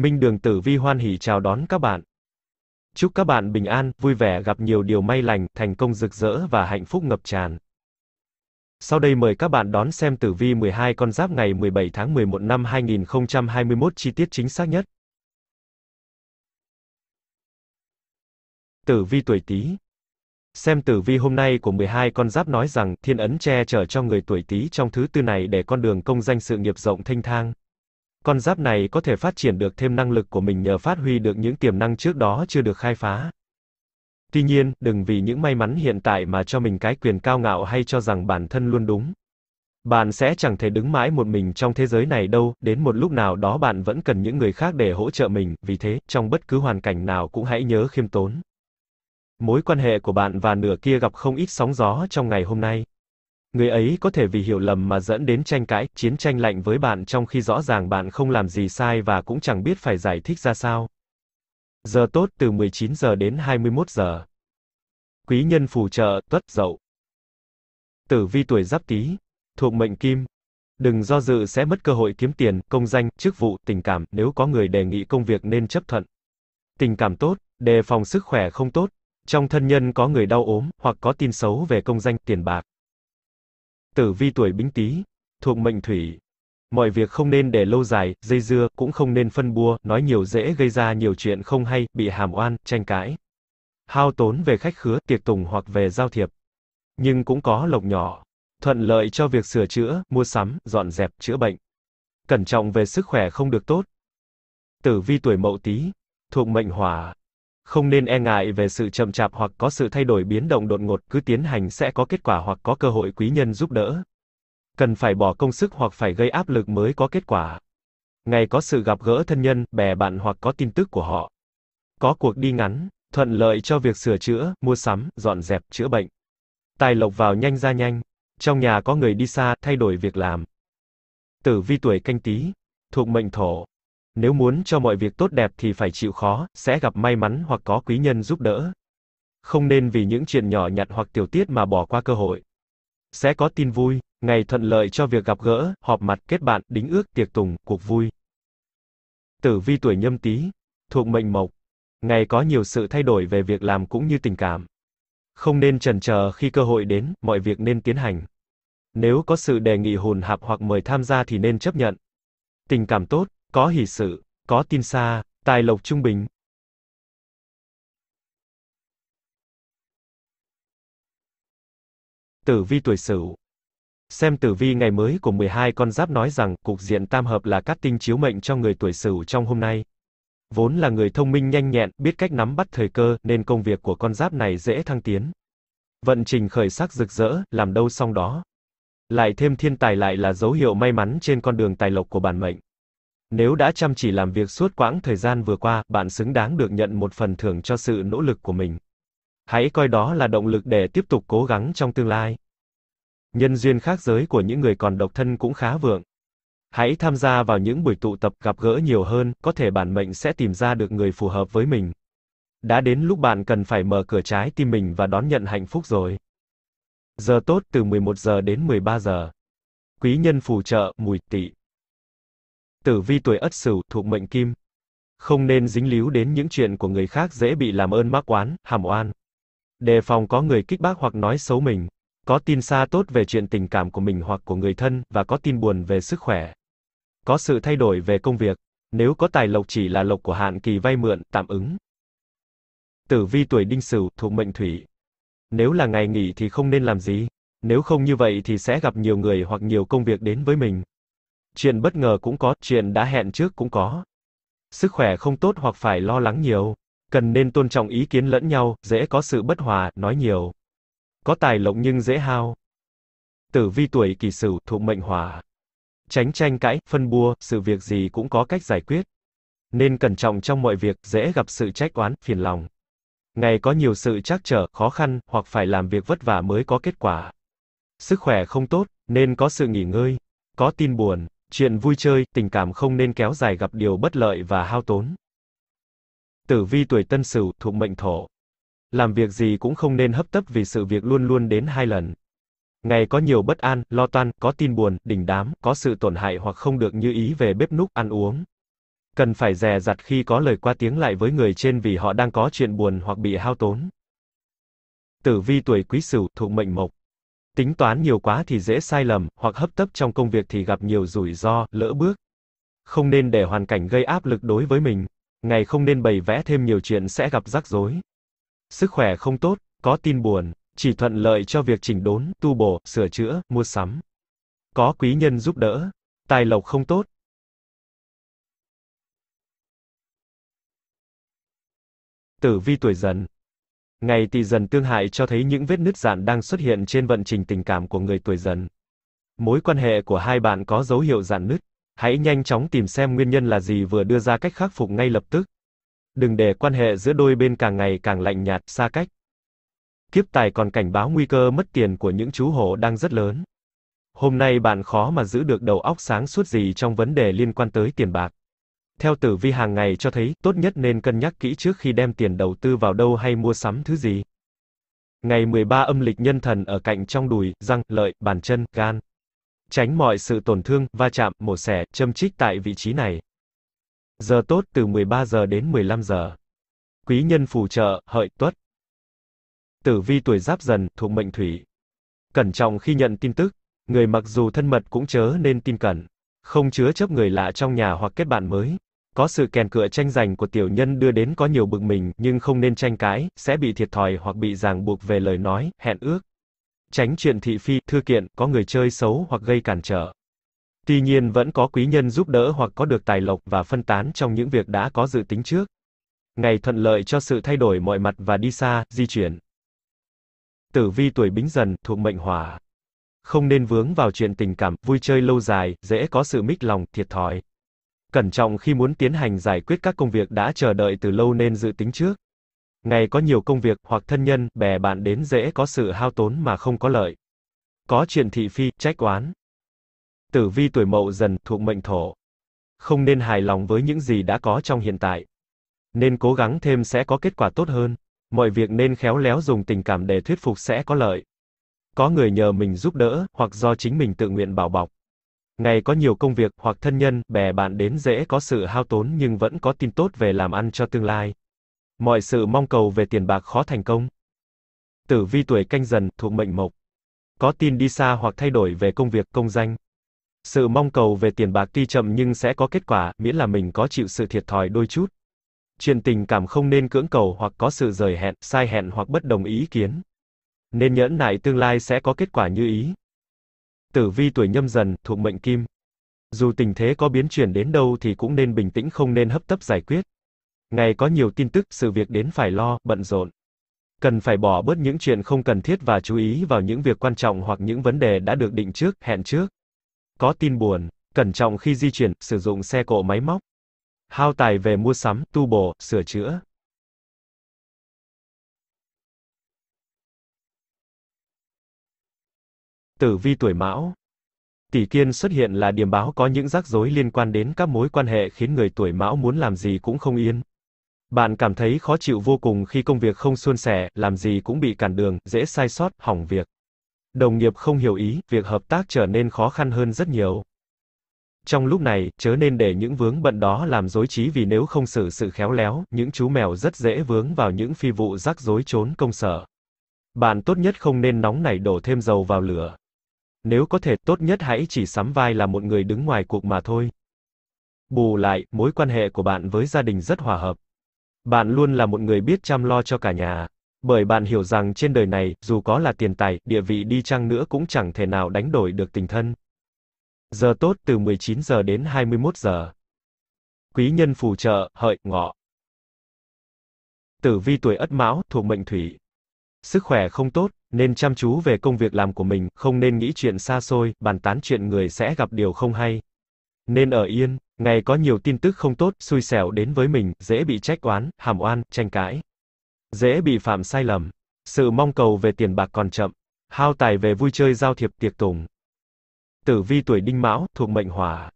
Minh Đường Tử Vi hoan hỉ chào đón các bạn. Chúc các bạn bình an, vui vẻ gặp nhiều điều may lành, thành công rực rỡ và hạnh phúc ngập tràn. Sau đây mời các bạn đón xem tử vi 12 con giáp ngày 17 tháng 11 năm 2021 chi tiết chính xác nhất. Tử vi tuổi Tý. Xem tử vi hôm nay của 12 con giáp nói rằng thiên ấn che chở cho người tuổi Tý trong thứ tư này để con đường công danh sự nghiệp rộng thênh thang con giáp này có thể phát triển được thêm năng lực của mình nhờ phát huy được những tiềm năng trước đó chưa được khai phá. Tuy nhiên, đừng vì những may mắn hiện tại mà cho mình cái quyền cao ngạo hay cho rằng bản thân luôn đúng. Bạn sẽ chẳng thể đứng mãi một mình trong thế giới này đâu, đến một lúc nào đó bạn vẫn cần những người khác để hỗ trợ mình, vì thế, trong bất cứ hoàn cảnh nào cũng hãy nhớ khiêm tốn. Mối quan hệ của bạn và nửa kia gặp không ít sóng gió trong ngày hôm nay. Người ấy có thể vì hiểu lầm mà dẫn đến tranh cãi, chiến tranh lạnh với bạn trong khi rõ ràng bạn không làm gì sai và cũng chẳng biết phải giải thích ra sao. Giờ tốt từ 19 giờ đến 21 giờ. Quý nhân phù trợ, tuất dậu. Tử vi tuổi giáp tý, thuộc mệnh kim. Đừng do dự sẽ mất cơ hội kiếm tiền, công danh, chức vụ, tình cảm, nếu có người đề nghị công việc nên chấp thuận. Tình cảm tốt, đề phòng sức khỏe không tốt. Trong thân nhân có người đau ốm, hoặc có tin xấu về công danh, tiền bạc. Tử vi tuổi Bính Tý, thuộc mệnh thủy. Mọi việc không nên để lâu dài, dây dưa, cũng không nên phân bua, nói nhiều dễ gây ra nhiều chuyện không hay, bị hàm oan, tranh cãi. Hao tốn về khách khứa, tiệc tùng hoặc về giao thiệp. Nhưng cũng có lộc nhỏ, thuận lợi cho việc sửa chữa, mua sắm, dọn dẹp, chữa bệnh. Cẩn trọng về sức khỏe không được tốt. Tử vi tuổi Mậu Tý, thuộc mệnh hỏa, không nên e ngại về sự chậm chạp hoặc có sự thay đổi biến động đột ngột, cứ tiến hành sẽ có kết quả hoặc có cơ hội quý nhân giúp đỡ. Cần phải bỏ công sức hoặc phải gây áp lực mới có kết quả. Ngày có sự gặp gỡ thân nhân, bè bạn hoặc có tin tức của họ. Có cuộc đi ngắn, thuận lợi cho việc sửa chữa, mua sắm, dọn dẹp, chữa bệnh. Tài lộc vào nhanh ra nhanh. Trong nhà có người đi xa, thay đổi việc làm. Tử vi tuổi canh tí, thuộc mệnh thổ, nếu muốn cho mọi việc tốt đẹp thì phải chịu khó, sẽ gặp may mắn hoặc có quý nhân giúp đỡ. Không nên vì những chuyện nhỏ nhặt hoặc tiểu tiết mà bỏ qua cơ hội. Sẽ có tin vui, ngày thuận lợi cho việc gặp gỡ, họp mặt, kết bạn, đính ước, tiệc tùng, cuộc vui. Tử vi tuổi nhâm tý, thuộc mệnh mộc. Ngày có nhiều sự thay đổi về việc làm cũng như tình cảm. Không nên chần chờ khi cơ hội đến, mọi việc nên tiến hành. Nếu có sự đề nghị hồn hạp hoặc mời tham gia thì nên chấp nhận. Tình cảm tốt, có hỷ sự, có tin xa, tài lộc trung bình. Tử vi tuổi Sửu. Xem tử vi ngày mới của 12 con giáp nói rằng, cục diện tam hợp là các tinh chiếu mệnh cho người tuổi Sửu trong hôm nay. Vốn là người thông minh nhanh nhẹn, biết cách nắm bắt thời cơ, nên công việc của con giáp này dễ thăng tiến. Vận trình khởi sắc rực rỡ, làm đâu xong đó. Lại thêm thiên tài lại là dấu hiệu may mắn trên con đường tài lộc của bản mệnh. Nếu đã chăm chỉ làm việc suốt quãng thời gian vừa qua, bạn xứng đáng được nhận một phần thưởng cho sự nỗ lực của mình. Hãy coi đó là động lực để tiếp tục cố gắng trong tương lai. Nhân duyên khác giới của những người còn độc thân cũng khá vượng. Hãy tham gia vào những buổi tụ tập gặp gỡ nhiều hơn, có thể bản mệnh sẽ tìm ra được người phù hợp với mình. Đã đến lúc bạn cần phải mở cửa trái tim mình và đón nhận hạnh phúc rồi. Giờ tốt từ 11 giờ đến 13 giờ. Quý nhân phù trợ, mùi tỵ. Tử vi tuổi Ất Sửu thuộc mệnh Kim. Không nên dính líu đến những chuyện của người khác dễ bị làm ơn mắc oán, hàm oan. Đề phòng có người kích bác hoặc nói xấu mình. Có tin xa tốt về chuyện tình cảm của mình hoặc của người thân và có tin buồn về sức khỏe. Có sự thay đổi về công việc. Nếu có tài lộc chỉ là lộc của hạn kỳ vay mượn, tạm ứng. Tử vi tuổi Đinh Sửu thuộc mệnh Thủy. Nếu là ngày nghỉ thì không nên làm gì, nếu không như vậy thì sẽ gặp nhiều người hoặc nhiều công việc đến với mình chuyện bất ngờ cũng có, chuyện đã hẹn trước cũng có. Sức khỏe không tốt hoặc phải lo lắng nhiều, cần nên tôn trọng ý kiến lẫn nhau, dễ có sự bất hòa, nói nhiều. Có tài lộng nhưng dễ hao. Tử vi tuổi kỷ sửu thuộc mệnh hỏa. Tránh tranh cãi, phân bua, sự việc gì cũng có cách giải quyết. Nên cẩn trọng trong mọi việc, dễ gặp sự trách oán, phiền lòng. Ngày có nhiều sự trắc trở, khó khăn, hoặc phải làm việc vất vả mới có kết quả. Sức khỏe không tốt, nên có sự nghỉ ngơi, có tin buồn. Chuyện vui chơi, tình cảm không nên kéo dài gặp điều bất lợi và hao tốn. Tử vi tuổi Tân Sửu thuộc mệnh Thổ. Làm việc gì cũng không nên hấp tấp vì sự việc luôn luôn đến hai lần. Ngày có nhiều bất an, lo toan, có tin buồn, đỉnh đám, có sự tổn hại hoặc không được như ý về bếp núc ăn uống. Cần phải dè dặt khi có lời qua tiếng lại với người trên vì họ đang có chuyện buồn hoặc bị hao tốn. Tử vi tuổi Quý Sửu thuộc mệnh Mộc. Tính toán nhiều quá thì dễ sai lầm, hoặc hấp tấp trong công việc thì gặp nhiều rủi ro, lỡ bước. Không nên để hoàn cảnh gây áp lực đối với mình. Ngày không nên bày vẽ thêm nhiều chuyện sẽ gặp rắc rối. Sức khỏe không tốt, có tin buồn, chỉ thuận lợi cho việc chỉnh đốn, tu bổ, sửa chữa, mua sắm. Có quý nhân giúp đỡ, tài lộc không tốt. Tử vi tuổi dần, Ngày tỵ dần tương hại cho thấy những vết nứt dạn đang xuất hiện trên vận trình tình cảm của người tuổi dần. Mối quan hệ của hai bạn có dấu hiệu dạn nứt. Hãy nhanh chóng tìm xem nguyên nhân là gì vừa đưa ra cách khắc phục ngay lập tức. Đừng để quan hệ giữa đôi bên càng ngày càng lạnh nhạt, xa cách. Kiếp tài còn cảnh báo nguy cơ mất tiền của những chú hổ đang rất lớn. Hôm nay bạn khó mà giữ được đầu óc sáng suốt gì trong vấn đề liên quan tới tiền bạc. Theo tử vi hàng ngày cho thấy, tốt nhất nên cân nhắc kỹ trước khi đem tiền đầu tư vào đâu hay mua sắm thứ gì. Ngày 13 âm lịch nhân thần ở cạnh trong đùi, răng, lợi, bàn chân, gan. Tránh mọi sự tổn thương, va chạm, mổ xẻ, châm chích tại vị trí này. Giờ tốt từ 13 giờ đến 15 giờ. Quý nhân phù trợ, hợi, tuất. Tử vi tuổi giáp dần, thuộc mệnh thủy. Cẩn trọng khi nhận tin tức, người mặc dù thân mật cũng chớ nên tin cẩn. Không chứa chấp người lạ trong nhà hoặc kết bạn mới. Có sự kèn cựa tranh giành của tiểu nhân đưa đến có nhiều bực mình, nhưng không nên tranh cãi, sẽ bị thiệt thòi hoặc bị ràng buộc về lời nói, hẹn ước. Tránh chuyện thị phi, thư kiện, có người chơi xấu hoặc gây cản trở. Tuy nhiên vẫn có quý nhân giúp đỡ hoặc có được tài lộc và phân tán trong những việc đã có dự tính trước. Ngày thuận lợi cho sự thay đổi mọi mặt và đi xa, di chuyển. Tử vi tuổi bính dần, thuộc mệnh hỏa. Không nên vướng vào chuyện tình cảm, vui chơi lâu dài, dễ có sự mích lòng, thiệt thòi cẩn trọng khi muốn tiến hành giải quyết các công việc đã chờ đợi từ lâu nên dự tính trước. Ngày có nhiều công việc hoặc thân nhân, bè bạn đến dễ có sự hao tốn mà không có lợi. Có chuyện thị phi, trách oán. Tử vi tuổi mậu dần thuộc mệnh thổ. Không nên hài lòng với những gì đã có trong hiện tại. Nên cố gắng thêm sẽ có kết quả tốt hơn. Mọi việc nên khéo léo dùng tình cảm để thuyết phục sẽ có lợi. Có người nhờ mình giúp đỡ, hoặc do chính mình tự nguyện bảo bọc. Ngày có nhiều công việc hoặc thân nhân, bè bạn đến dễ có sự hao tốn nhưng vẫn có tin tốt về làm ăn cho tương lai. Mọi sự mong cầu về tiền bạc khó thành công. Tử vi tuổi canh dần thuộc mệnh mộc. Có tin đi xa hoặc thay đổi về công việc, công danh. Sự mong cầu về tiền bạc tuy chậm nhưng sẽ có kết quả, miễn là mình có chịu sự thiệt thòi đôi chút. Chuyện tình cảm không nên cưỡng cầu hoặc có sự rời hẹn, sai hẹn hoặc bất đồng ý kiến. Nên nhẫn nại tương lai sẽ có kết quả như ý. Tử vi tuổi nhâm dần, thuộc mệnh kim. Dù tình thế có biến chuyển đến đâu thì cũng nên bình tĩnh không nên hấp tấp giải quyết. Ngày có nhiều tin tức, sự việc đến phải lo, bận rộn. Cần phải bỏ bớt những chuyện không cần thiết và chú ý vào những việc quan trọng hoặc những vấn đề đã được định trước, hẹn trước. Có tin buồn, cẩn trọng khi di chuyển, sử dụng xe cộ máy móc. Hao tài về mua sắm, tu bổ, sửa chữa. Tử vi tuổi Mão. Tỷ Kiên xuất hiện là điểm báo có những rắc rối liên quan đến các mối quan hệ khiến người tuổi Mão muốn làm gì cũng không yên. Bạn cảm thấy khó chịu vô cùng khi công việc không suôn sẻ, làm gì cũng bị cản đường, dễ sai sót, hỏng việc. Đồng nghiệp không hiểu ý, việc hợp tác trở nên khó khăn hơn rất nhiều. Trong lúc này, chớ nên để những vướng bận đó làm rối trí vì nếu không xử sự khéo léo, những chú mèo rất dễ vướng vào những phi vụ rắc rối trốn công sở. Bạn tốt nhất không nên nóng nảy đổ thêm dầu vào lửa. Nếu có thể, tốt nhất hãy chỉ sắm vai là một người đứng ngoài cuộc mà thôi. Bù lại, mối quan hệ của bạn với gia đình rất hòa hợp. Bạn luôn là một người biết chăm lo cho cả nhà. Bởi bạn hiểu rằng trên đời này, dù có là tiền tài, địa vị đi chăng nữa cũng chẳng thể nào đánh đổi được tình thân. Giờ tốt từ 19 giờ đến 21 giờ. Quý nhân phù trợ, hợi, ngọ. Tử vi tuổi Ất Mão, thuộc mệnh Thủy, Sức khỏe không tốt, nên chăm chú về công việc làm của mình, không nên nghĩ chuyện xa xôi, bàn tán chuyện người sẽ gặp điều không hay. Nên ở yên, ngày có nhiều tin tức không tốt, xui xẻo đến với mình, dễ bị trách oán, hàm oan, tranh cãi. Dễ bị phạm sai lầm. Sự mong cầu về tiền bạc còn chậm. Hao tài về vui chơi giao thiệp tiệc tùng. Tử vi tuổi đinh mão, thuộc mệnh hỏa.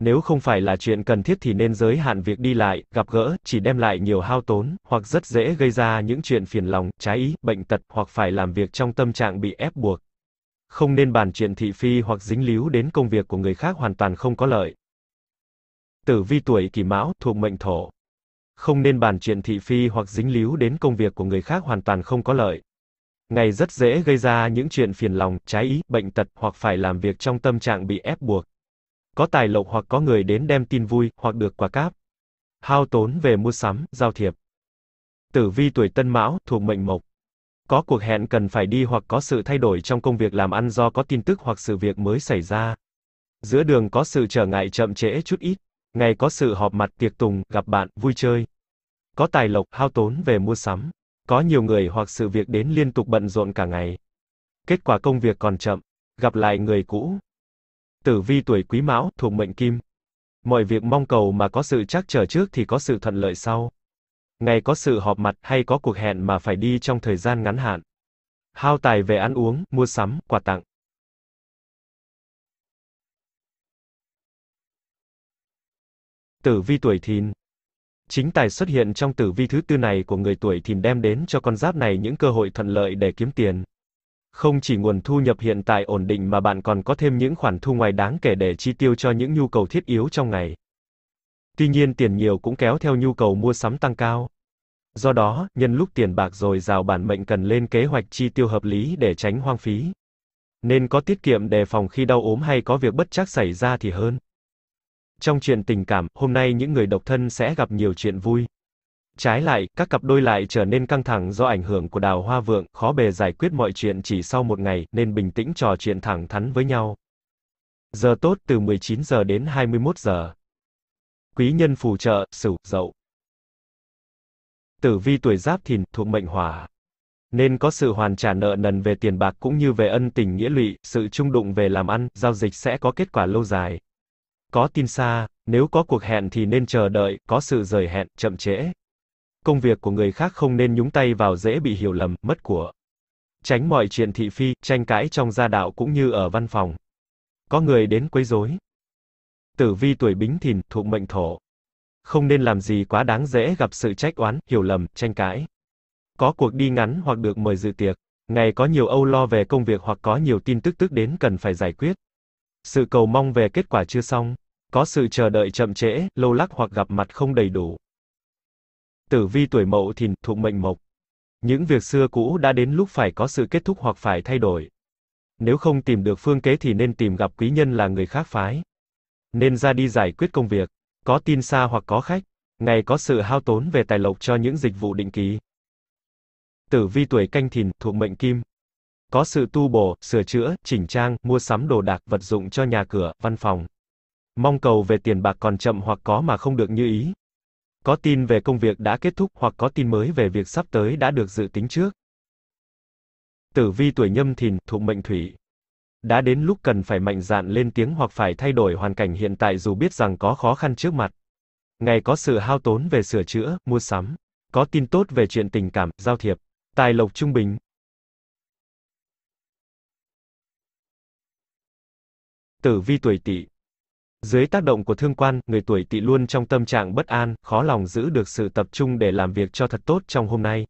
Nếu không phải là chuyện cần thiết thì nên giới hạn việc đi lại, gặp gỡ, chỉ đem lại nhiều hao tốn, hoặc rất dễ gây ra những chuyện phiền lòng, trái ý, bệnh tật, hoặc phải làm việc trong tâm trạng bị ép buộc. Không nên bàn chuyện thị phi hoặc dính líu đến công việc của người khác hoàn toàn không có lợi. Tử vi tuổi kỷ mão, thuộc mệnh thổ. Không nên bàn chuyện thị phi hoặc dính líu đến công việc của người khác hoàn toàn không có lợi. Ngày rất dễ gây ra những chuyện phiền lòng, trái ý, bệnh tật, hoặc phải làm việc trong tâm trạng bị ép buộc có tài lộc hoặc có người đến đem tin vui, hoặc được quà cáp. Hao tốn về mua sắm, giao thiệp. Tử vi tuổi Tân Mão, thuộc mệnh mộc. Có cuộc hẹn cần phải đi hoặc có sự thay đổi trong công việc làm ăn do có tin tức hoặc sự việc mới xảy ra. Giữa đường có sự trở ngại chậm trễ chút ít. Ngày có sự họp mặt, tiệc tùng, gặp bạn, vui chơi. Có tài lộc, hao tốn về mua sắm. Có nhiều người hoặc sự việc đến liên tục bận rộn cả ngày. Kết quả công việc còn chậm. Gặp lại người cũ, Tử vi tuổi Quý Mão, thuộc mệnh Kim. Mọi việc mong cầu mà có sự chắc trở trước thì có sự thuận lợi sau. Ngày có sự họp mặt hay có cuộc hẹn mà phải đi trong thời gian ngắn hạn. Hao tài về ăn uống, mua sắm, quà tặng. Tử vi tuổi Thìn. Chính tài xuất hiện trong tử vi thứ tư này của người tuổi Thìn đem đến cho con giáp này những cơ hội thuận lợi để kiếm tiền. Không chỉ nguồn thu nhập hiện tại ổn định mà bạn còn có thêm những khoản thu ngoài đáng kể để chi tiêu cho những nhu cầu thiết yếu trong ngày. Tuy nhiên tiền nhiều cũng kéo theo nhu cầu mua sắm tăng cao. Do đó, nhân lúc tiền bạc dồi dào bản mệnh cần lên kế hoạch chi tiêu hợp lý để tránh hoang phí. Nên có tiết kiệm đề phòng khi đau ốm hay có việc bất chắc xảy ra thì hơn. Trong chuyện tình cảm, hôm nay những người độc thân sẽ gặp nhiều chuyện vui. Trái lại, các cặp đôi lại trở nên căng thẳng do ảnh hưởng của đào hoa vượng, khó bề giải quyết mọi chuyện chỉ sau một ngày, nên bình tĩnh trò chuyện thẳng thắn với nhau. Giờ tốt từ 19 giờ đến 21 giờ. Quý nhân phù trợ, sửu, dậu. Tử vi tuổi giáp thìn, thuộc mệnh hỏa. Nên có sự hoàn trả nợ nần về tiền bạc cũng như về ân tình nghĩa lụy, sự trung đụng về làm ăn, giao dịch sẽ có kết quả lâu dài. Có tin xa, nếu có cuộc hẹn thì nên chờ đợi, có sự rời hẹn, chậm trễ công việc của người khác không nên nhúng tay vào dễ bị hiểu lầm, mất của. Tránh mọi chuyện thị phi, tranh cãi trong gia đạo cũng như ở văn phòng. Có người đến quấy rối. Tử vi tuổi bính thìn, thuộc mệnh thổ. Không nên làm gì quá đáng dễ gặp sự trách oán, hiểu lầm, tranh cãi. Có cuộc đi ngắn hoặc được mời dự tiệc. Ngày có nhiều âu lo về công việc hoặc có nhiều tin tức tức đến cần phải giải quyết. Sự cầu mong về kết quả chưa xong. Có sự chờ đợi chậm trễ, lâu lắc hoặc gặp mặt không đầy đủ. Tử vi tuổi mậu thìn, thuộc mệnh mộc. Những việc xưa cũ đã đến lúc phải có sự kết thúc hoặc phải thay đổi. Nếu không tìm được phương kế thì nên tìm gặp quý nhân là người khác phái. Nên ra đi giải quyết công việc, có tin xa hoặc có khách, ngày có sự hao tốn về tài lộc cho những dịch vụ định kỳ. Tử vi tuổi canh thìn, thuộc mệnh kim. Có sự tu bổ, sửa chữa, chỉnh trang, mua sắm đồ đạc, vật dụng cho nhà cửa, văn phòng. Mong cầu về tiền bạc còn chậm hoặc có mà không được như ý có tin về công việc đã kết thúc hoặc có tin mới về việc sắp tới đã được dự tính trước. Tử vi tuổi nhâm thìn, thuộc mệnh thủy. Đã đến lúc cần phải mạnh dạn lên tiếng hoặc phải thay đổi hoàn cảnh hiện tại dù biết rằng có khó khăn trước mặt. Ngày có sự hao tốn về sửa chữa, mua sắm. Có tin tốt về chuyện tình cảm, giao thiệp. Tài lộc trung bình. Tử vi tuổi tỵ dưới tác động của thương quan, người tuổi tỵ luôn trong tâm trạng bất an, khó lòng giữ được sự tập trung để làm việc cho thật tốt trong hôm nay.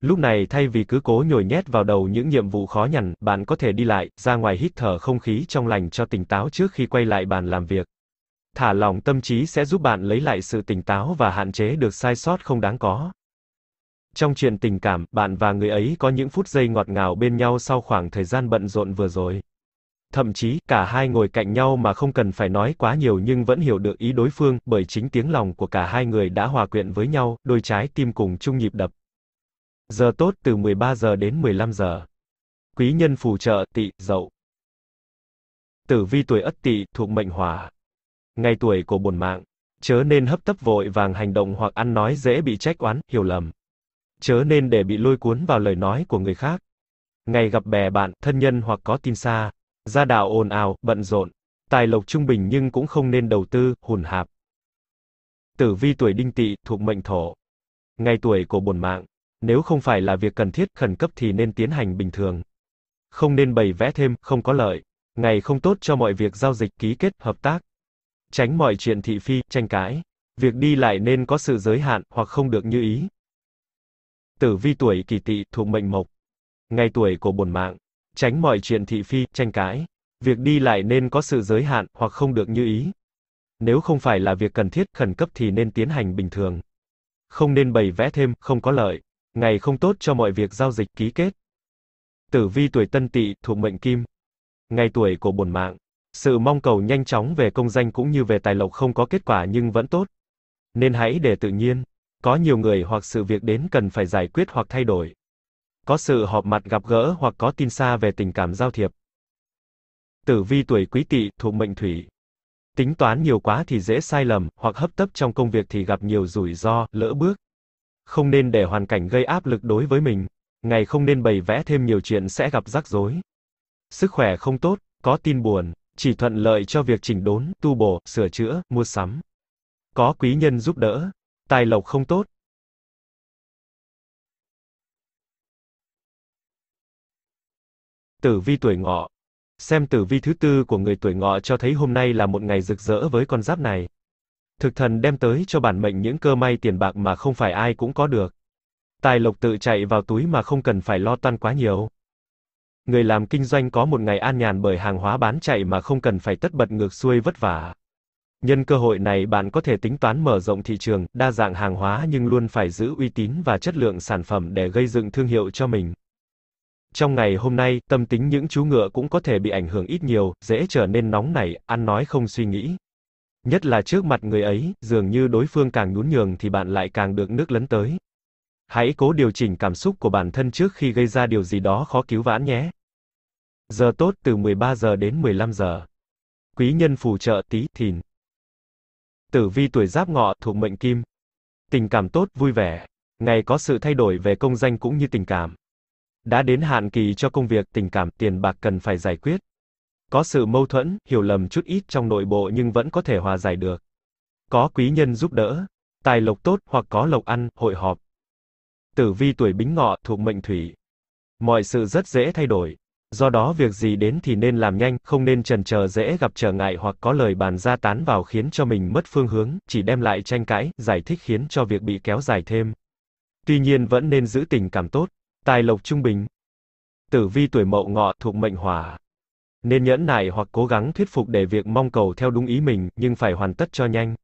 Lúc này thay vì cứ cố nhồi nhét vào đầu những nhiệm vụ khó nhằn, bạn có thể đi lại, ra ngoài hít thở không khí trong lành cho tỉnh táo trước khi quay lại bàn làm việc. Thả lỏng tâm trí sẽ giúp bạn lấy lại sự tỉnh táo và hạn chế được sai sót không đáng có. Trong chuyện tình cảm, bạn và người ấy có những phút giây ngọt ngào bên nhau sau khoảng thời gian bận rộn vừa rồi. Thậm chí, cả hai ngồi cạnh nhau mà không cần phải nói quá nhiều nhưng vẫn hiểu được ý đối phương, bởi chính tiếng lòng của cả hai người đã hòa quyện với nhau, đôi trái tim cùng chung nhịp đập. Giờ tốt từ 13 giờ đến 15 giờ. Quý nhân phù trợ, tỵ, dậu. Tử vi tuổi Ất Tỵ thuộc mệnh Hỏa. Ngày tuổi của bổn mạng, chớ nên hấp tấp vội vàng hành động hoặc ăn nói dễ bị trách oán, hiểu lầm. Chớ nên để bị lôi cuốn vào lời nói của người khác. Ngày gặp bè bạn, thân nhân hoặc có tin xa, Gia đạo ồn ào, bận rộn. Tài lộc trung bình nhưng cũng không nên đầu tư, hùn hạp. Tử vi tuổi đinh tỵ, thuộc mệnh thổ. Ngày tuổi của bổn mạng. Nếu không phải là việc cần thiết, khẩn cấp thì nên tiến hành bình thường. Không nên bày vẽ thêm, không có lợi. Ngày không tốt cho mọi việc giao dịch, ký kết, hợp tác. Tránh mọi chuyện thị phi, tranh cãi. Việc đi lại nên có sự giới hạn, hoặc không được như ý. Tử vi tuổi kỷ tỵ, thuộc mệnh mộc. Ngày tuổi của bổn mạng tránh mọi chuyện thị phi, tranh cãi. Việc đi lại nên có sự giới hạn, hoặc không được như ý. Nếu không phải là việc cần thiết, khẩn cấp thì nên tiến hành bình thường. Không nên bày vẽ thêm, không có lợi. Ngày không tốt cho mọi việc giao dịch ký kết. Tử vi tuổi tân tỵ, thuộc mệnh kim. Ngày tuổi của bổn mạng. Sự mong cầu nhanh chóng về công danh cũng như về tài lộc không có kết quả nhưng vẫn tốt. Nên hãy để tự nhiên. Có nhiều người hoặc sự việc đến cần phải giải quyết hoặc thay đổi có sự họp mặt gặp gỡ hoặc có tin xa về tình cảm giao thiệp. Tử vi tuổi quý tỵ thuộc mệnh thủy. Tính toán nhiều quá thì dễ sai lầm, hoặc hấp tấp trong công việc thì gặp nhiều rủi ro, lỡ bước. Không nên để hoàn cảnh gây áp lực đối với mình. Ngày không nên bày vẽ thêm nhiều chuyện sẽ gặp rắc rối. Sức khỏe không tốt, có tin buồn, chỉ thuận lợi cho việc chỉnh đốn, tu bổ, sửa chữa, mua sắm. Có quý nhân giúp đỡ. Tài lộc không tốt, Tử vi tuổi ngọ. Xem tử vi thứ tư của người tuổi ngọ cho thấy hôm nay là một ngày rực rỡ với con giáp này. Thực thần đem tới cho bản mệnh những cơ may tiền bạc mà không phải ai cũng có được. Tài lộc tự chạy vào túi mà không cần phải lo toan quá nhiều. Người làm kinh doanh có một ngày an nhàn bởi hàng hóa bán chạy mà không cần phải tất bật ngược xuôi vất vả. Nhân cơ hội này bạn có thể tính toán mở rộng thị trường, đa dạng hàng hóa nhưng luôn phải giữ uy tín và chất lượng sản phẩm để gây dựng thương hiệu cho mình. Trong ngày hôm nay, tâm tính những chú ngựa cũng có thể bị ảnh hưởng ít nhiều, dễ trở nên nóng nảy, ăn nói không suy nghĩ. Nhất là trước mặt người ấy, dường như đối phương càng nhún nhường thì bạn lại càng được nước lấn tới. Hãy cố điều chỉnh cảm xúc của bản thân trước khi gây ra điều gì đó khó cứu vãn nhé. Giờ tốt từ 13 giờ đến 15 giờ. Quý nhân phù trợ tí thìn. Tử vi tuổi giáp ngọ thuộc mệnh kim. Tình cảm tốt, vui vẻ. Ngày có sự thay đổi về công danh cũng như tình cảm. Đã đến hạn kỳ cho công việc, tình cảm, tiền bạc cần phải giải quyết. Có sự mâu thuẫn, hiểu lầm chút ít trong nội bộ nhưng vẫn có thể hòa giải được. Có quý nhân giúp đỡ, tài lộc tốt hoặc có lộc ăn, hội họp. Tử vi tuổi Bính Ngọ thuộc mệnh thủy. Mọi sự rất dễ thay đổi, do đó việc gì đến thì nên làm nhanh, không nên chần chờ dễ gặp trở ngại hoặc có lời bàn ra tán vào khiến cho mình mất phương hướng, chỉ đem lại tranh cãi, giải thích khiến cho việc bị kéo dài thêm. Tuy nhiên vẫn nên giữ tình cảm tốt, Tài lộc trung bình. Tử vi tuổi mậu ngọ thuộc mệnh hỏa. Nên nhẫn nại hoặc cố gắng thuyết phục để việc mong cầu theo đúng ý mình, nhưng phải hoàn tất cho nhanh.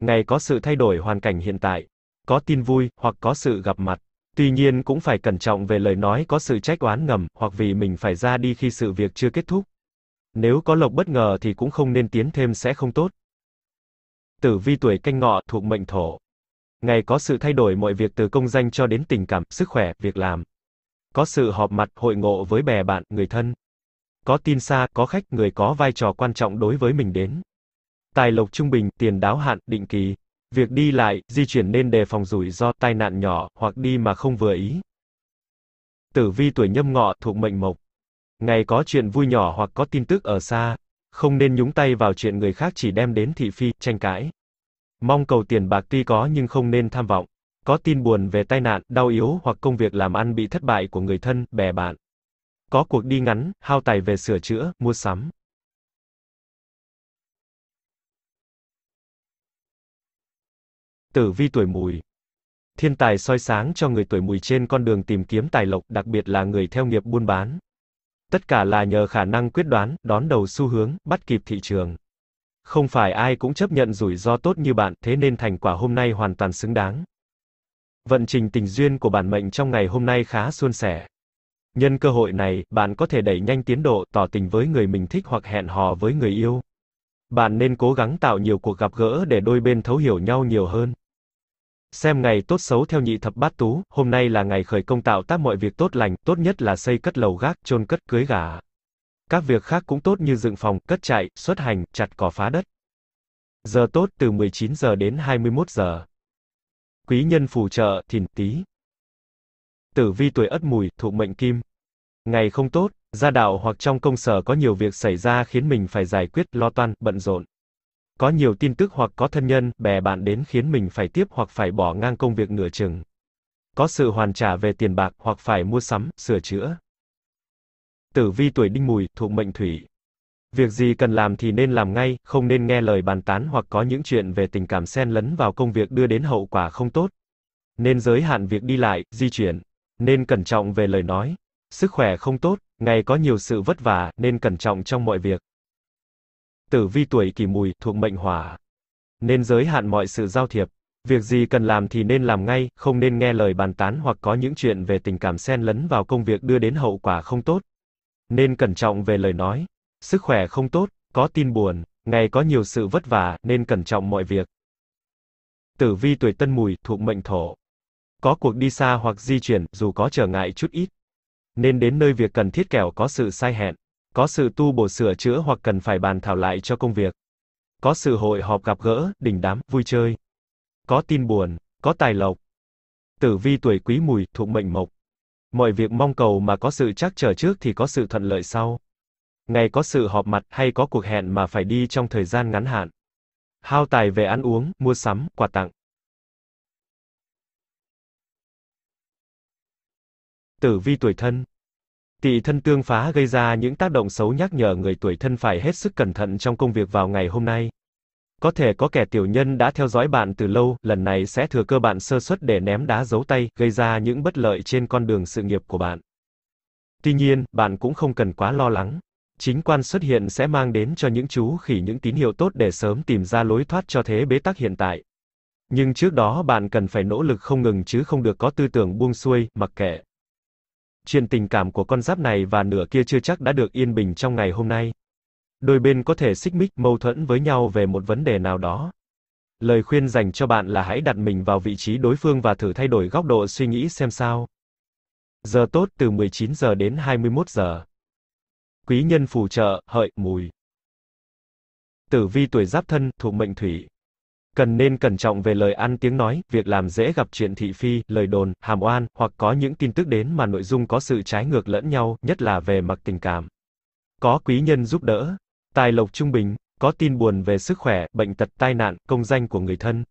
Ngày có sự thay đổi hoàn cảnh hiện tại, có tin vui, hoặc có sự gặp mặt. Tuy nhiên cũng phải cẩn trọng về lời nói có sự trách oán ngầm, hoặc vì mình phải ra đi khi sự việc chưa kết thúc. Nếu có lộc bất ngờ thì cũng không nên tiến thêm sẽ không tốt. Tử vi tuổi canh ngọ thuộc mệnh thổ. Ngày có sự thay đổi mọi việc từ công danh cho đến tình cảm, sức khỏe, việc làm. Có sự họp mặt, hội ngộ với bè bạn, người thân. Có tin xa, có khách, người có vai trò quan trọng đối với mình đến. Tài lộc trung bình, tiền đáo hạn, định kỳ. Việc đi lại, di chuyển nên đề phòng rủi ro, tai nạn nhỏ, hoặc đi mà không vừa ý. Tử vi tuổi nhâm ngọ thuộc mệnh mộc. Ngày có chuyện vui nhỏ hoặc có tin tức ở xa, không nên nhúng tay vào chuyện người khác chỉ đem đến thị phi, tranh cãi. Mong cầu tiền bạc tuy có nhưng không nên tham vọng. Có tin buồn về tai nạn, đau yếu hoặc công việc làm ăn bị thất bại của người thân, bè bạn. Có cuộc đi ngắn, hao tài về sửa chữa, mua sắm. Tử vi tuổi mùi Thiên tài soi sáng cho người tuổi mùi trên con đường tìm kiếm tài lộc, đặc biệt là người theo nghiệp buôn bán. Tất cả là nhờ khả năng quyết đoán, đón đầu xu hướng, bắt kịp thị trường. Không phải ai cũng chấp nhận rủi ro tốt như bạn, thế nên thành quả hôm nay hoàn toàn xứng đáng. Vận trình tình duyên của bản mệnh trong ngày hôm nay khá suôn sẻ. Nhân cơ hội này, bạn có thể đẩy nhanh tiến độ, tỏ tình với người mình thích hoặc hẹn hò với người yêu. Bạn nên cố gắng tạo nhiều cuộc gặp gỡ để đôi bên thấu hiểu nhau nhiều hơn. Xem ngày tốt xấu theo nhị thập bát tú, hôm nay là ngày khởi công tạo tác mọi việc tốt lành, tốt nhất là xây cất lầu gác, chôn cất cưới gà. Các việc khác cũng tốt như dựng phòng, cất trại, xuất hành, chặt cỏ phá đất. Giờ tốt từ 19 giờ đến 21 giờ. Quý nhân phù trợ, thìn tý. Tử vi tuổi ất mùi, thuộc mệnh kim. Ngày không tốt, gia đạo hoặc trong công sở có nhiều việc xảy ra khiến mình phải giải quyết lo toan, bận rộn. Có nhiều tin tức hoặc có thân nhân, bè bạn đến khiến mình phải tiếp hoặc phải bỏ ngang công việc nửa chừng. Có sự hoàn trả về tiền bạc hoặc phải mua sắm, sửa chữa. Tử vi tuổi đinh mùi, thuộc mệnh thủy. Việc gì cần làm thì nên làm ngay, không nên nghe lời bàn tán hoặc có những chuyện về tình cảm xen lấn vào công việc đưa đến hậu quả không tốt. Nên giới hạn việc đi lại, di chuyển. Nên cẩn trọng về lời nói. Sức khỏe không tốt, ngày có nhiều sự vất vả, nên cẩn trọng trong mọi việc. Tử vi tuổi kỷ mùi, thuộc mệnh hỏa. Nên giới hạn mọi sự giao thiệp. Việc gì cần làm thì nên làm ngay, không nên nghe lời bàn tán hoặc có những chuyện về tình cảm xen lấn vào công việc đưa đến hậu quả không tốt nên cẩn trọng về lời nói. Sức khỏe không tốt, có tin buồn, ngày có nhiều sự vất vả, nên cẩn trọng mọi việc. Tử vi tuổi tân mùi, thuộc mệnh thổ. Có cuộc đi xa hoặc di chuyển, dù có trở ngại chút ít. Nên đến nơi việc cần thiết kẻo có sự sai hẹn. Có sự tu bổ sửa chữa hoặc cần phải bàn thảo lại cho công việc. Có sự hội họp gặp gỡ, đình đám, vui chơi. Có tin buồn, có tài lộc. Tử vi tuổi quý mùi, thuộc mệnh mộc Mọi việc mong cầu mà có sự chắc trở trước thì có sự thuận lợi sau. Ngày có sự họp mặt hay có cuộc hẹn mà phải đi trong thời gian ngắn hạn. Hao tài về ăn uống, mua sắm, quà tặng. Tử vi tuổi thân Tỵ thân tương phá gây ra những tác động xấu nhắc nhở người tuổi thân phải hết sức cẩn thận trong công việc vào ngày hôm nay. Có thể có kẻ tiểu nhân đã theo dõi bạn từ lâu, lần này sẽ thừa cơ bạn sơ suất để ném đá giấu tay, gây ra những bất lợi trên con đường sự nghiệp của bạn. Tuy nhiên, bạn cũng không cần quá lo lắng. Chính quan xuất hiện sẽ mang đến cho những chú khỉ những tín hiệu tốt để sớm tìm ra lối thoát cho thế bế tắc hiện tại. Nhưng trước đó bạn cần phải nỗ lực không ngừng chứ không được có tư tưởng buông xuôi, mặc kệ. Chuyện tình cảm của con giáp này và nửa kia chưa chắc đã được yên bình trong ngày hôm nay. Đôi bên có thể xích mích, mâu thuẫn với nhau về một vấn đề nào đó. Lời khuyên dành cho bạn là hãy đặt mình vào vị trí đối phương và thử thay đổi góc độ suy nghĩ xem sao. Giờ tốt từ 19 giờ đến 21 giờ. Quý nhân phù trợ, hợi, mùi. Tử vi tuổi giáp thân, thuộc mệnh thủy. Cần nên cẩn trọng về lời ăn tiếng nói, việc làm dễ gặp chuyện thị phi, lời đồn, hàm oan, hoặc có những tin tức đến mà nội dung có sự trái ngược lẫn nhau, nhất là về mặt tình cảm. Có quý nhân giúp đỡ, tài lộc trung bình, có tin buồn về sức khỏe, bệnh tật, tai nạn, công danh của người thân.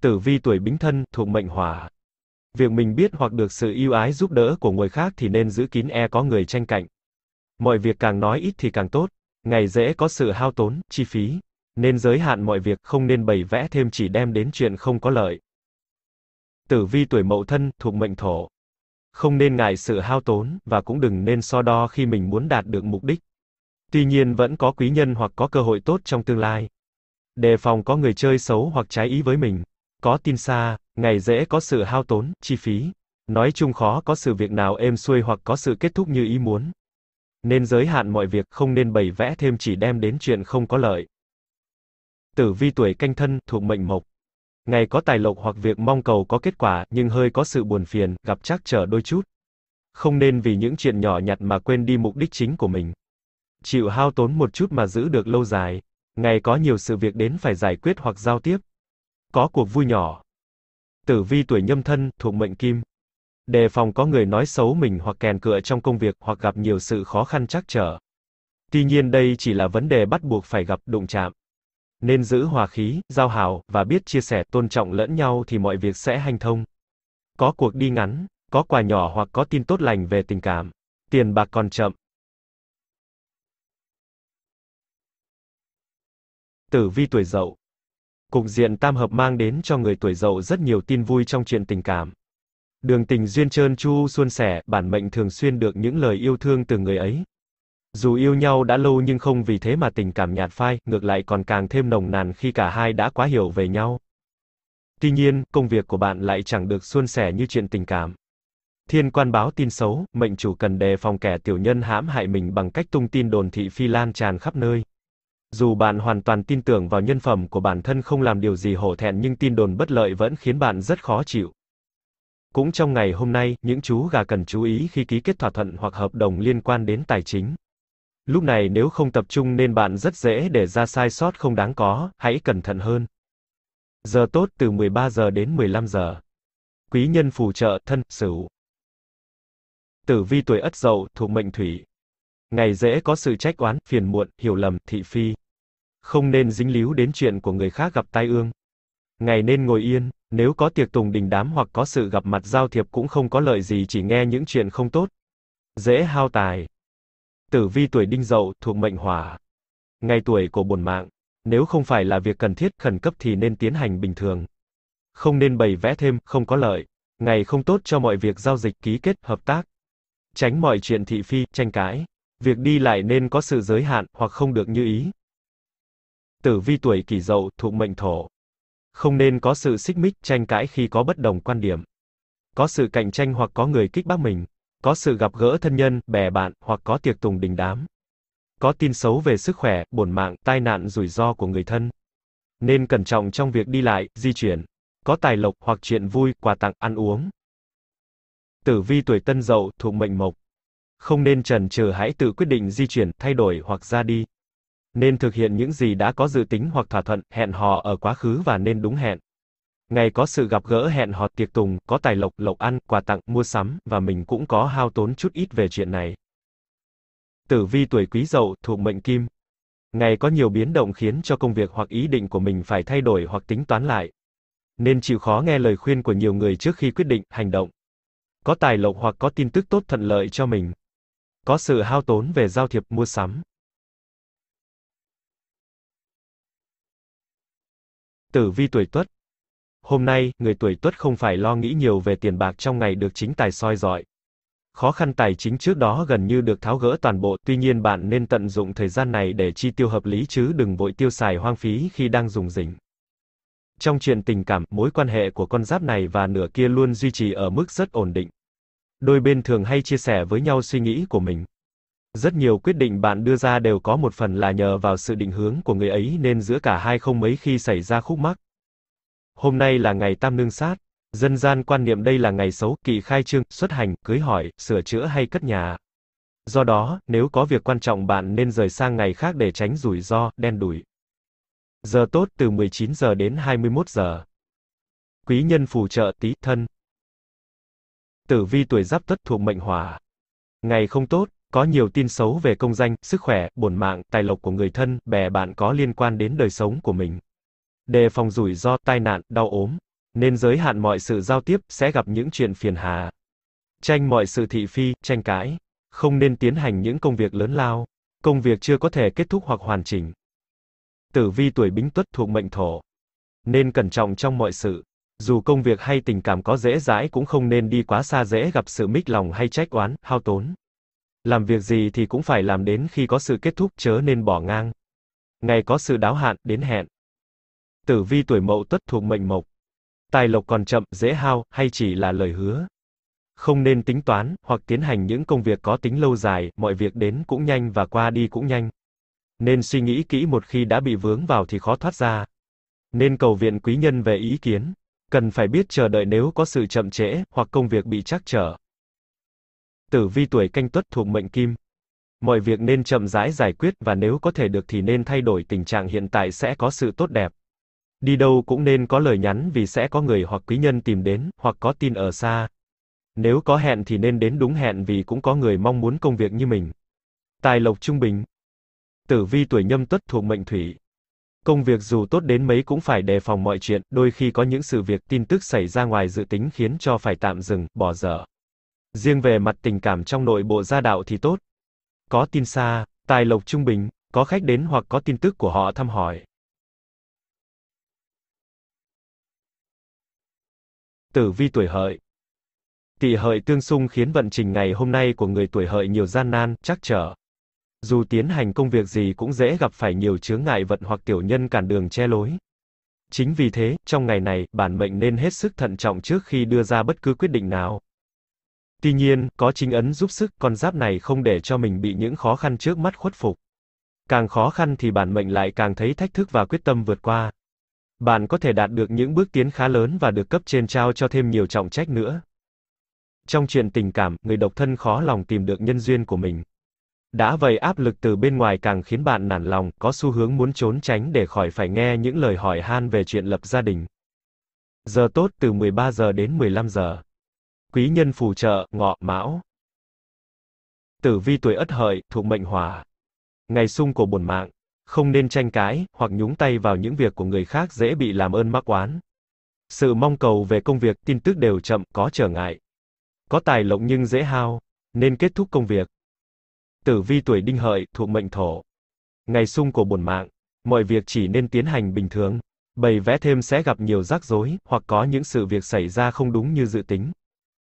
Tử vi tuổi bính thân, thuộc mệnh hỏa. Việc mình biết hoặc được sự yêu ái giúp đỡ của người khác thì nên giữ kín e có người tranh cạnh. Mọi việc càng nói ít thì càng tốt, ngày dễ có sự hao tốn, chi phí. Nên giới hạn mọi việc, không nên bày vẽ thêm chỉ đem đến chuyện không có lợi. Tử vi tuổi mậu thân, thuộc mệnh thổ. Không nên ngại sự hao tốn, và cũng đừng nên so đo khi mình muốn đạt được mục đích. Tuy nhiên vẫn có quý nhân hoặc có cơ hội tốt trong tương lai. Đề phòng có người chơi xấu hoặc trái ý với mình. Có tin xa, ngày dễ có sự hao tốn, chi phí. Nói chung khó có sự việc nào êm xuôi hoặc có sự kết thúc như ý muốn. Nên giới hạn mọi việc, không nên bày vẽ thêm chỉ đem đến chuyện không có lợi. Tử vi tuổi canh thân, thuộc mệnh mộc. Ngày có tài lộc hoặc việc mong cầu có kết quả, nhưng hơi có sự buồn phiền, gặp trắc trở đôi chút. Không nên vì những chuyện nhỏ nhặt mà quên đi mục đích chính của mình chịu hao tốn một chút mà giữ được lâu dài, ngày có nhiều sự việc đến phải giải quyết hoặc giao tiếp. Có cuộc vui nhỏ. Tử vi tuổi nhâm thân, thuộc mệnh kim. Đề phòng có người nói xấu mình hoặc kèn cựa trong công việc hoặc gặp nhiều sự khó khăn chắc trở. Tuy nhiên đây chỉ là vấn đề bắt buộc phải gặp đụng chạm. Nên giữ hòa khí, giao hảo, và biết chia sẻ, tôn trọng lẫn nhau thì mọi việc sẽ hành thông. Có cuộc đi ngắn, có quà nhỏ hoặc có tin tốt lành về tình cảm. Tiền bạc còn chậm, Tử vi tuổi dậu. Cục diện tam hợp mang đến cho người tuổi dậu rất nhiều tin vui trong chuyện tình cảm. Đường tình duyên trơn chu suôn sẻ, bản mệnh thường xuyên được những lời yêu thương từ người ấy. Dù yêu nhau đã lâu nhưng không vì thế mà tình cảm nhạt phai, ngược lại còn càng thêm nồng nàn khi cả hai đã quá hiểu về nhau. Tuy nhiên, công việc của bạn lại chẳng được suôn sẻ như chuyện tình cảm. Thiên quan báo tin xấu, mệnh chủ cần đề phòng kẻ tiểu nhân hãm hại mình bằng cách tung tin đồn thị phi lan tràn khắp nơi. Dù bạn hoàn toàn tin tưởng vào nhân phẩm của bản thân không làm điều gì hổ thẹn nhưng tin đồn bất lợi vẫn khiến bạn rất khó chịu. Cũng trong ngày hôm nay, những chú gà cần chú ý khi ký kết thỏa thuận hoặc hợp đồng liên quan đến tài chính. Lúc này nếu không tập trung nên bạn rất dễ để ra sai sót không đáng có, hãy cẩn thận hơn. Giờ tốt từ 13 giờ đến 15 giờ. Quý nhân phù trợ thân, sửu. Tử vi tuổi Ất Dậu thuộc mệnh Thủy, Ngày dễ có sự trách oán, phiền muộn, hiểu lầm, thị phi. Không nên dính líu đến chuyện của người khác gặp tai ương. Ngày nên ngồi yên, nếu có tiệc tùng đình đám hoặc có sự gặp mặt giao thiệp cũng không có lợi gì chỉ nghe những chuyện không tốt. Dễ hao tài. Tử vi tuổi đinh dậu thuộc mệnh hỏa. Ngày tuổi của bổn mạng. Nếu không phải là việc cần thiết khẩn cấp thì nên tiến hành bình thường. Không nên bày vẽ thêm, không có lợi. Ngày không tốt cho mọi việc giao dịch ký kết, hợp tác. Tránh mọi chuyện thị phi, tranh cãi. Việc đi lại nên có sự giới hạn, hoặc không được như ý. Tử vi tuổi kỷ dậu thuộc mệnh thổ. Không nên có sự xích mích, tranh cãi khi có bất đồng quan điểm. Có sự cạnh tranh hoặc có người kích bác mình. Có sự gặp gỡ thân nhân, bè bạn, hoặc có tiệc tùng đình đám. Có tin xấu về sức khỏe, bổn mạng, tai nạn rủi ro của người thân. Nên cẩn trọng trong việc đi lại, di chuyển. Có tài lộc hoặc chuyện vui, quà tặng, ăn uống. Tử vi tuổi tân dậu thuộc mệnh mộc. Không nên chần chừ hãy tự quyết định di chuyển, thay đổi hoặc ra đi. Nên thực hiện những gì đã có dự tính hoặc thỏa thuận, hẹn hò ở quá khứ và nên đúng hẹn. Ngày có sự gặp gỡ hẹn hò tiệc tùng, có tài lộc, lộc ăn, quà tặng, mua sắm, và mình cũng có hao tốn chút ít về chuyện này. Tử vi tuổi quý dậu thuộc mệnh kim. Ngày có nhiều biến động khiến cho công việc hoặc ý định của mình phải thay đổi hoặc tính toán lại. Nên chịu khó nghe lời khuyên của nhiều người trước khi quyết định, hành động. Có tài lộc hoặc có tin tức tốt thuận lợi cho mình có sự hao tốn về giao thiệp mua sắm. Tử vi tuổi Tuất Hôm nay, người tuổi Tuất không phải lo nghĩ nhiều về tiền bạc trong ngày được chính tài soi dọi. Khó khăn tài chính trước đó gần như được tháo gỡ toàn bộ, tuy nhiên bạn nên tận dụng thời gian này để chi tiêu hợp lý chứ đừng vội tiêu xài hoang phí khi đang dùng rỉnh. Trong chuyện tình cảm, mối quan hệ của con giáp này và nửa kia luôn duy trì ở mức rất ổn định đôi bên thường hay chia sẻ với nhau suy nghĩ của mình. Rất nhiều quyết định bạn đưa ra đều có một phần là nhờ vào sự định hướng của người ấy nên giữa cả hai không mấy khi xảy ra khúc mắc. Hôm nay là ngày tam nương sát, dân gian quan niệm đây là ngày xấu, kỵ khai trương, xuất hành, cưới hỏi, sửa chữa hay cất nhà. Do đó, nếu có việc quan trọng bạn nên rời sang ngày khác để tránh rủi ro, đen đủi. Giờ tốt từ 19 giờ đến 21 giờ. Quý nhân phù trợ tí thân tử vi tuổi giáp tuất thuộc mệnh hỏa. Ngày không tốt, có nhiều tin xấu về công danh, sức khỏe, bổn mạng, tài lộc của người thân, bè bạn có liên quan đến đời sống của mình. Đề phòng rủi ro, tai nạn, đau ốm, nên giới hạn mọi sự giao tiếp, sẽ gặp những chuyện phiền hà. Tranh mọi sự thị phi, tranh cãi. Không nên tiến hành những công việc lớn lao. Công việc chưa có thể kết thúc hoặc hoàn chỉnh. Tử vi tuổi bính tuất thuộc mệnh thổ. Nên cẩn trọng trong mọi sự. Dù công việc hay tình cảm có dễ dãi cũng không nên đi quá xa dễ gặp sự mích lòng hay trách oán, hao tốn. Làm việc gì thì cũng phải làm đến khi có sự kết thúc chớ nên bỏ ngang. Ngày có sự đáo hạn, đến hẹn. Tử vi tuổi mậu tuất thuộc mệnh mộc. Tài lộc còn chậm, dễ hao, hay chỉ là lời hứa. Không nên tính toán, hoặc tiến hành những công việc có tính lâu dài, mọi việc đến cũng nhanh và qua đi cũng nhanh. Nên suy nghĩ kỹ một khi đã bị vướng vào thì khó thoát ra. Nên cầu viện quý nhân về ý kiến cần phải biết chờ đợi nếu có sự chậm trễ hoặc công việc bị trắc trở. Tử vi tuổi canh tuất thuộc mệnh kim. Mọi việc nên chậm rãi giải quyết và nếu có thể được thì nên thay đổi tình trạng hiện tại sẽ có sự tốt đẹp. Đi đâu cũng nên có lời nhắn vì sẽ có người hoặc quý nhân tìm đến, hoặc có tin ở xa. Nếu có hẹn thì nên đến đúng hẹn vì cũng có người mong muốn công việc như mình. Tài lộc trung bình. Tử vi tuổi nhâm tuất thuộc mệnh thủy. Công việc dù tốt đến mấy cũng phải đề phòng mọi chuyện, đôi khi có những sự việc tin tức xảy ra ngoài dự tính khiến cho phải tạm dừng, bỏ dở. Riêng về mặt tình cảm trong nội bộ gia đạo thì tốt. Có tin xa, tài lộc trung bình, có khách đến hoặc có tin tức của họ thăm hỏi. Tử vi tuổi hợi Tỵ hợi tương xung khiến vận trình ngày hôm nay của người tuổi hợi nhiều gian nan, chắc trở. Dù tiến hành công việc gì cũng dễ gặp phải nhiều chướng ngại vật hoặc tiểu nhân cản đường che lối. Chính vì thế, trong ngày này, bản mệnh nên hết sức thận trọng trước khi đưa ra bất cứ quyết định nào. Tuy nhiên, có chính ấn giúp sức, con giáp này không để cho mình bị những khó khăn trước mắt khuất phục. Càng khó khăn thì bản mệnh lại càng thấy thách thức và quyết tâm vượt qua. Bạn có thể đạt được những bước tiến khá lớn và được cấp trên trao cho thêm nhiều trọng trách nữa. Trong chuyện tình cảm, người độc thân khó lòng tìm được nhân duyên của mình. Đã vậy áp lực từ bên ngoài càng khiến bạn nản lòng, có xu hướng muốn trốn tránh để khỏi phải nghe những lời hỏi han về chuyện lập gia đình. Giờ tốt từ 13 giờ đến 15 giờ. Quý nhân phù trợ, ngọ, mão. Tử vi tuổi ất hợi, thuộc mệnh hỏa. Ngày sung của bổn mạng. Không nên tranh cãi, hoặc nhúng tay vào những việc của người khác dễ bị làm ơn mắc oán. Sự mong cầu về công việc, tin tức đều chậm, có trở ngại. Có tài lộng nhưng dễ hao, nên kết thúc công việc tử vi tuổi đinh hợi thuộc mệnh thổ. Ngày xung của bổn mạng, mọi việc chỉ nên tiến hành bình thường. Bày vẽ thêm sẽ gặp nhiều rắc rối, hoặc có những sự việc xảy ra không đúng như dự tính.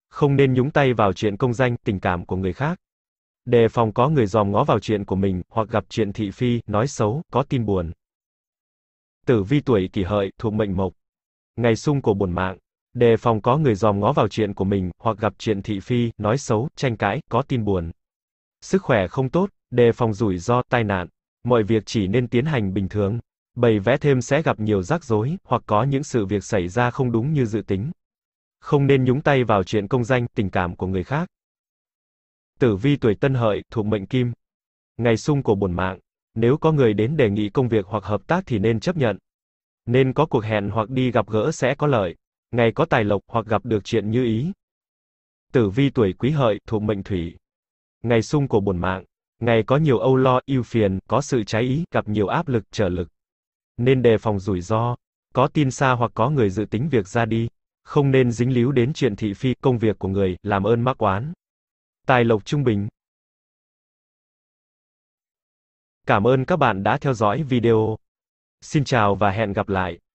Không nên nhúng tay vào chuyện công danh, tình cảm của người khác. Đề phòng có người dòm ngó vào chuyện của mình, hoặc gặp chuyện thị phi, nói xấu, có tin buồn. Tử vi tuổi kỷ hợi, thuộc mệnh mộc. Ngày xung của bổn mạng. Đề phòng có người dòm ngó vào chuyện của mình, hoặc gặp chuyện thị phi, nói xấu, tranh cãi, có tin buồn sức khỏe không tốt, đề phòng rủi ro tai nạn, mọi việc chỉ nên tiến hành bình thường. Bày vẽ thêm sẽ gặp nhiều rắc rối, hoặc có những sự việc xảy ra không đúng như dự tính. Không nên nhúng tay vào chuyện công danh, tình cảm của người khác. Tử vi tuổi tân hợi, thuộc mệnh kim. Ngày sung của bổn mạng. Nếu có người đến đề nghị công việc hoặc hợp tác thì nên chấp nhận. Nên có cuộc hẹn hoặc đi gặp gỡ sẽ có lợi. Ngày có tài lộc hoặc gặp được chuyện như ý. Tử vi tuổi quý hợi, thuộc mệnh thủy. Ngày sung của bổn mạng, ngày có nhiều âu lo, ưu phiền, có sự trái ý, gặp nhiều áp lực, trở lực. Nên đề phòng rủi ro, có tin xa hoặc có người dự tính việc ra đi, không nên dính líu đến chuyện thị phi, công việc của người, làm ơn mắc oán. Tài lộc trung bình. Cảm ơn các bạn đã theo dõi video. Xin chào và hẹn gặp lại.